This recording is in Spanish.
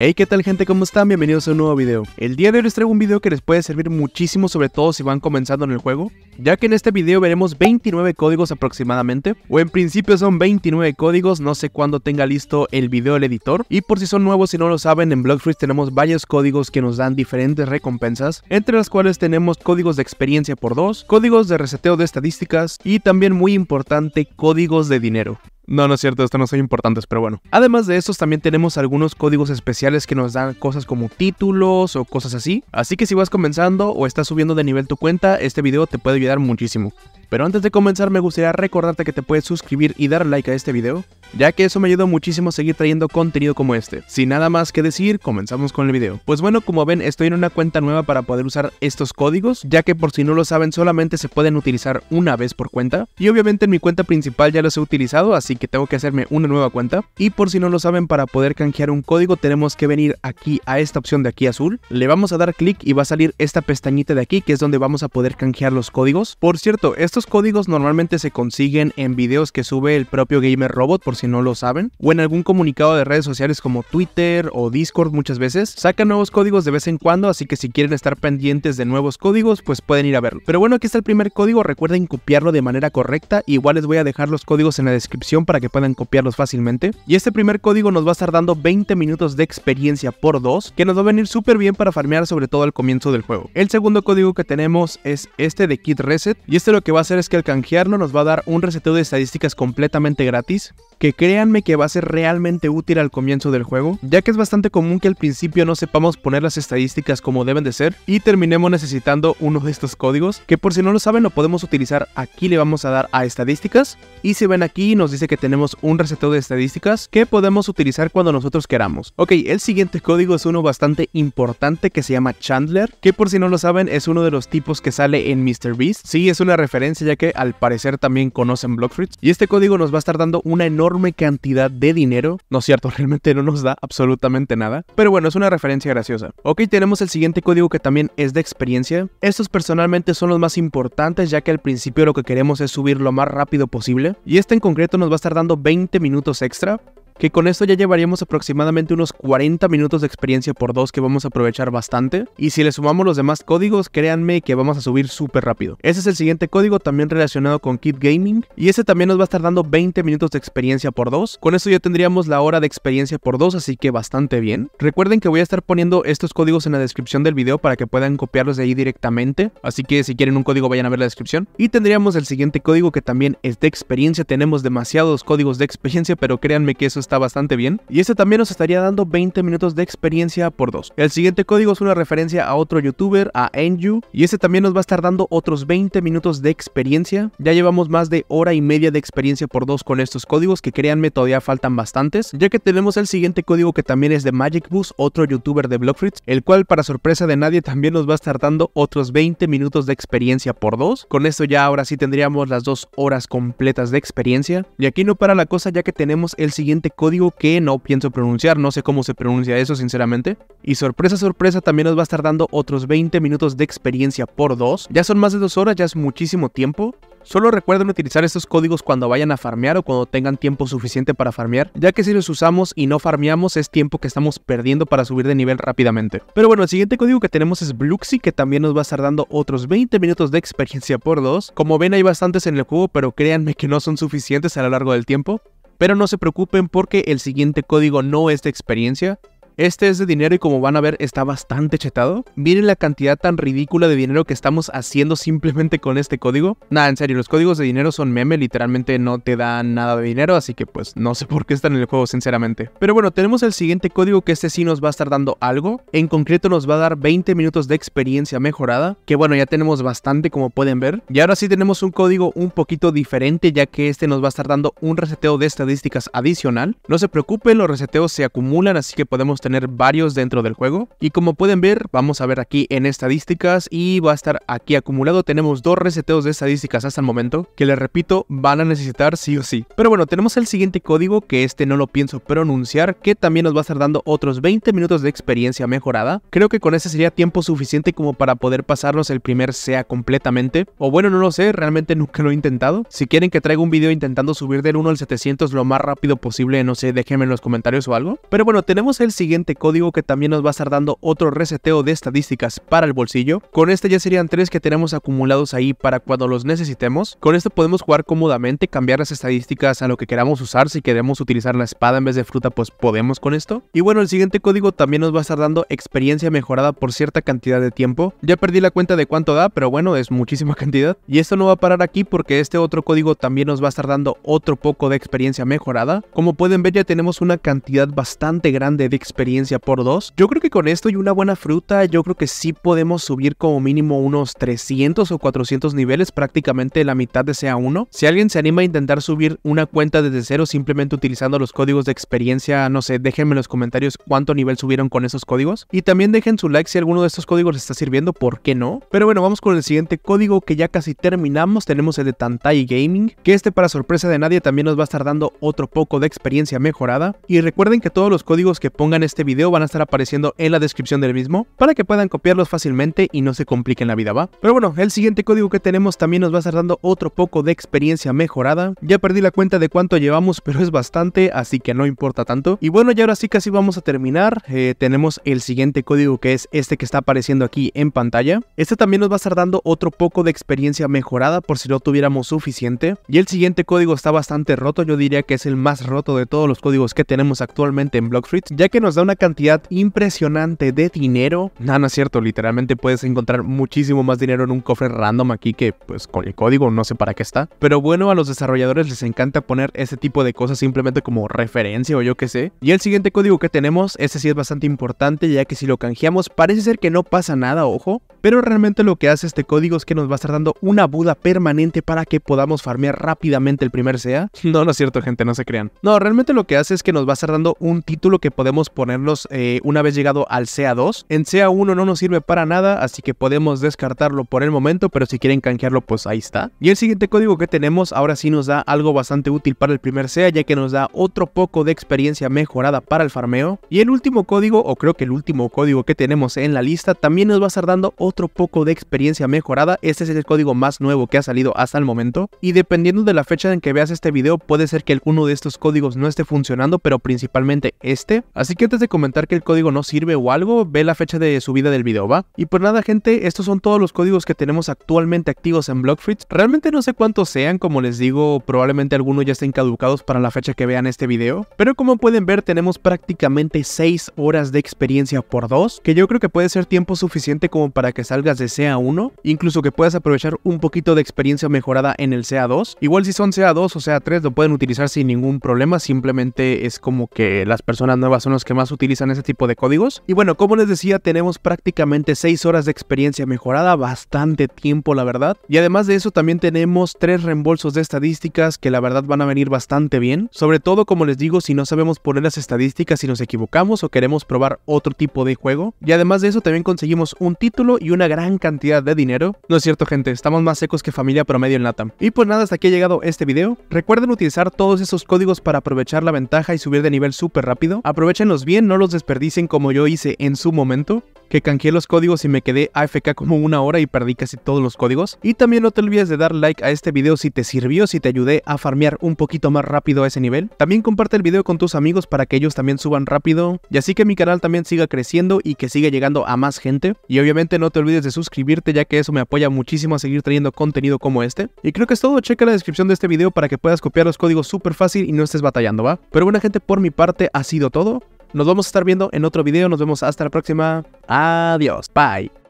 Hey qué tal gente, ¿cómo están? Bienvenidos a un nuevo video. El día de hoy les traigo un video que les puede servir muchísimo sobre todo si van comenzando en el juego, ya que en este video veremos 29 códigos aproximadamente, o en principio son 29 códigos, no sé cuándo tenga listo el video el editor, y por si son nuevos y no lo saben, en Blockfreeze tenemos varios códigos que nos dan diferentes recompensas, entre las cuales tenemos códigos de experiencia por 2, códigos de reseteo de estadísticas, y también muy importante, códigos de dinero. No, no es cierto, estos no son importantes, pero bueno. Además de estos, también tenemos algunos códigos especiales que nos dan cosas como títulos o cosas así. Así que si vas comenzando o estás subiendo de nivel tu cuenta, este video te puede ayudar muchísimo. Pero antes de comenzar me gustaría recordarte que te puedes suscribir y dar like a este video, ya que eso me ayuda muchísimo a seguir trayendo contenido como este. Sin nada más que decir, comenzamos con el video. Pues bueno, como ven, estoy en una cuenta nueva para poder usar estos códigos, ya que por si no lo saben solamente se pueden utilizar una vez por cuenta. Y obviamente en mi cuenta principal ya los he utilizado, así que tengo que hacerme una nueva cuenta. Y por si no lo saben, para poder canjear un código tenemos que venir aquí a esta opción de aquí azul, le vamos a dar clic y va a salir esta pestañita de aquí, que es donde vamos a poder canjear los códigos. Por cierto, esto códigos normalmente se consiguen en videos que sube el propio Gamer Robot, por si no lo saben, o en algún comunicado de redes sociales como Twitter o Discord muchas veces. Sacan nuevos códigos de vez en cuando, así que si quieren estar pendientes de nuevos códigos, pues pueden ir a verlo. Pero bueno, aquí está el primer código, recuerden copiarlo de manera correcta, igual les voy a dejar los códigos en la descripción para que puedan copiarlos fácilmente. Y este primer código nos va a estar dando 20 minutos de experiencia por dos, que nos va a venir súper bien para farmear sobre todo al comienzo del juego. El segundo código que tenemos es este de Kit Reset, y este lo que va a hacer es que al canjearlo nos va a dar un reseteo de estadísticas completamente gratis que créanme que va a ser realmente útil al comienzo del juego, ya que es bastante común que al principio no sepamos poner las estadísticas como deben de ser y terminemos necesitando uno de estos códigos, que por si no lo saben lo podemos utilizar aquí, le vamos a dar a estadísticas y se ven aquí nos dice que tenemos un recetado de estadísticas que podemos utilizar cuando nosotros queramos. Ok, el siguiente código es uno bastante importante que se llama Chandler, que por si no lo saben es uno de los tipos que sale en MrBeast, sí es una referencia ya que al parecer también conocen Blockfruits y este código nos va a estar dando una enorme cantidad de dinero. No es cierto, realmente no nos da absolutamente nada. Pero bueno, es una referencia graciosa. Ok, tenemos el siguiente código que también es de experiencia. Estos personalmente son los más importantes ya que al principio lo que queremos es subir lo más rápido posible. Y este en concreto nos va a estar dando 20 minutos extra que con esto ya llevaríamos aproximadamente unos 40 minutos de experiencia por dos que vamos a aprovechar bastante. Y si le sumamos los demás códigos, créanme que vamos a subir súper rápido. Ese es el siguiente código también relacionado con Kit Gaming y ese también nos va a estar dando 20 minutos de experiencia por dos. Con eso ya tendríamos la hora de experiencia por dos, así que bastante bien. Recuerden que voy a estar poniendo estos códigos en la descripción del video para que puedan copiarlos de ahí directamente, así que si quieren un código vayan a ver la descripción. Y tendríamos el siguiente código que también es de experiencia, tenemos demasiados códigos de experiencia, pero créanme que eso es está bastante bien, y este también nos estaría dando 20 minutos de experiencia por dos. El siguiente código es una referencia a otro youtuber, a Enju, y este también nos va a estar dando otros 20 minutos de experiencia. Ya llevamos más de hora y media de experiencia por dos con estos códigos, que créanme todavía faltan bastantes, ya que tenemos el siguiente código que también es de Magic Boost, otro youtuber de Blockfritz, el cual para sorpresa de nadie también nos va a estar dando otros 20 minutos de experiencia por dos. Con esto ya ahora sí tendríamos las dos horas completas de experiencia, y aquí no para la cosa ya que tenemos el siguiente código que no pienso pronunciar, no sé cómo se pronuncia eso sinceramente. Y sorpresa, sorpresa, también nos va a estar dando otros 20 minutos de experiencia por dos. Ya son más de dos horas, ya es muchísimo tiempo. Solo recuerden utilizar estos códigos cuando vayan a farmear o cuando tengan tiempo suficiente para farmear, ya que si los usamos y no farmeamos es tiempo que estamos perdiendo para subir de nivel rápidamente. Pero bueno, el siguiente código que tenemos es Bluxy, que también nos va a estar dando otros 20 minutos de experiencia por dos. Como ven hay bastantes en el juego, pero créanme que no son suficientes a lo largo del tiempo. Pero no se preocupen porque el siguiente código no es de experiencia, este es de dinero y como van a ver está bastante chetado. Miren la cantidad tan ridícula de dinero que estamos haciendo simplemente con este código. Nada, en serio, los códigos de dinero son meme, literalmente no te dan nada de dinero, así que pues no sé por qué están en el juego sinceramente. Pero bueno, tenemos el siguiente código que este sí nos va a estar dando algo. En concreto nos va a dar 20 minutos de experiencia mejorada, que bueno, ya tenemos bastante como pueden ver. Y ahora sí tenemos un código un poquito diferente ya que este nos va a estar dando un reseteo de estadísticas adicional. No se preocupen, los reseteos se acumulan, así que podemos tener tener varios dentro del juego. Y como pueden ver, vamos a ver aquí en estadísticas y va a estar aquí acumulado. Tenemos dos reseteos de estadísticas hasta el momento, que les repito, van a necesitar sí o sí. Pero bueno, tenemos el siguiente código, que este no lo pienso pronunciar, que también nos va a estar dando otros 20 minutos de experiencia mejorada. Creo que con ese sería tiempo suficiente como para poder pasarnos el primer SEA completamente. O bueno, no lo sé, realmente nunca lo he intentado. Si quieren que traiga un video intentando subir del 1 al 700 lo más rápido posible, no sé, déjenme en los comentarios o algo. Pero bueno, tenemos el siguiente código que también nos va a estar dando otro reseteo de estadísticas para el bolsillo. Con este ya serían tres que tenemos acumulados ahí para cuando los necesitemos. Con esto podemos jugar cómodamente, cambiar las estadísticas a lo que queramos usar. Si queremos utilizar la espada en vez de fruta, pues podemos con esto. Y bueno, el siguiente código también nos va a estar dando experiencia mejorada por cierta cantidad de tiempo. Ya perdí la cuenta de cuánto da, pero bueno, es muchísima cantidad. Y esto no va a parar aquí porque este otro código también nos va a estar dando otro poco de experiencia mejorada. Como pueden ver, ya tenemos una cantidad bastante grande de experiencia por dos. Yo creo que con esto y una buena fruta, yo creo que sí podemos subir como mínimo unos 300 o 400 niveles, prácticamente la mitad de sea uno, Si alguien se anima a intentar subir una cuenta desde cero simplemente utilizando los códigos de experiencia, no sé, déjenme en los comentarios cuánto nivel subieron con esos códigos. Y también dejen su like si alguno de estos códigos está sirviendo, ¿por qué no? Pero bueno, vamos con el siguiente código que ya casi terminamos. Tenemos el de Tantai Gaming, que este para sorpresa de nadie también nos va a estar dando otro poco de experiencia mejorada. Y recuerden que todos los códigos que pongan este este video van a estar apareciendo en la descripción del mismo para que puedan copiarlos fácilmente y no se compliquen la vida, ¿va? Pero bueno, el siguiente código que tenemos también nos va a estar dando otro poco de experiencia mejorada. Ya perdí la cuenta de cuánto llevamos, pero es bastante, así que no importa tanto. Y bueno, ya ahora sí casi vamos a terminar. Eh, tenemos el siguiente código que es este que está apareciendo aquí en pantalla. Este también nos va a estar dando otro poco de experiencia mejorada por si lo tuviéramos suficiente. Y el siguiente código está bastante roto, yo diría que es el más roto de todos los códigos que tenemos actualmente en blockfreet ya que nos da una cantidad impresionante de dinero. No, no es cierto, literalmente puedes encontrar muchísimo más dinero en un cofre random aquí que pues con el código, no sé para qué está. Pero bueno, a los desarrolladores les encanta poner ese tipo de cosas simplemente como referencia o yo qué sé. Y el siguiente código que tenemos, este sí es bastante importante ya que si lo canjeamos parece ser que no pasa nada, ojo. Pero realmente lo que hace este código es que nos va a estar dando una Buda permanente para que podamos farmear rápidamente el primer SEA. No, no es cierto gente, no se crean. No, realmente lo que hace es que nos va a estar dando un título que podemos poner ponerlos eh, una vez llegado al CA2. En CA1 no nos sirve para nada, así que podemos descartarlo por el momento, pero si quieren canjearlo, pues ahí está. Y el siguiente código que tenemos ahora sí nos da algo bastante útil para el primer CA, ya que nos da otro poco de experiencia mejorada para el farmeo. Y el último código, o creo que el último código que tenemos en la lista, también nos va a estar dando otro poco de experiencia mejorada. Este es el código más nuevo que ha salido hasta el momento. Y dependiendo de la fecha en que veas este video, puede ser que alguno de estos códigos no esté funcionando, pero principalmente este. Así que te de comentar que el código no sirve o algo, ve la fecha de subida del video, ¿va? Y por pues nada gente, estos son todos los códigos que tenemos actualmente activos en Blockfritz. Realmente no sé cuántos sean, como les digo, probablemente algunos ya estén caducados para la fecha que vean este video. Pero como pueden ver, tenemos prácticamente 6 horas de experiencia por 2, que yo creo que puede ser tiempo suficiente como para que salgas de CA 1, incluso que puedas aprovechar un poquito de experiencia mejorada en el CA 2. Igual si son CA 2 o CA 3 lo pueden utilizar sin ningún problema, simplemente es como que las personas nuevas son las que más utilizan ese tipo de códigos. Y bueno, como les decía, tenemos prácticamente 6 horas de experiencia mejorada, bastante tiempo la verdad. Y además de eso también tenemos 3 reembolsos de estadísticas que la verdad van a venir bastante bien. Sobre todo, como les digo, si no sabemos poner las estadísticas, si nos equivocamos o queremos probar otro tipo de juego. Y además de eso también conseguimos un título y una gran cantidad de dinero. No es cierto gente, estamos más secos que familia promedio en LATAM. Y pues nada, hasta aquí ha llegado este video. Recuerden utilizar todos esos códigos para aprovechar la ventaja y subir de nivel súper rápido. Aprovechenlos bien no los desperdicien como yo hice en su momento, que canjeé los códigos y me quedé AFK como una hora y perdí casi todos los códigos. Y también no te olvides de dar like a este video si te sirvió, si te ayudé a farmear un poquito más rápido a ese nivel. También comparte el video con tus amigos para que ellos también suban rápido y así que mi canal también siga creciendo y que siga llegando a más gente. Y obviamente no te olvides de suscribirte ya que eso me apoya muchísimo a seguir trayendo contenido como este. Y creo que es todo, checa la descripción de este video para que puedas copiar los códigos súper fácil y no estés batallando, ¿va? Pero bueno gente, por mi parte ha sido todo. Nos vamos a estar viendo en otro video. Nos vemos hasta la próxima. Adiós. Bye.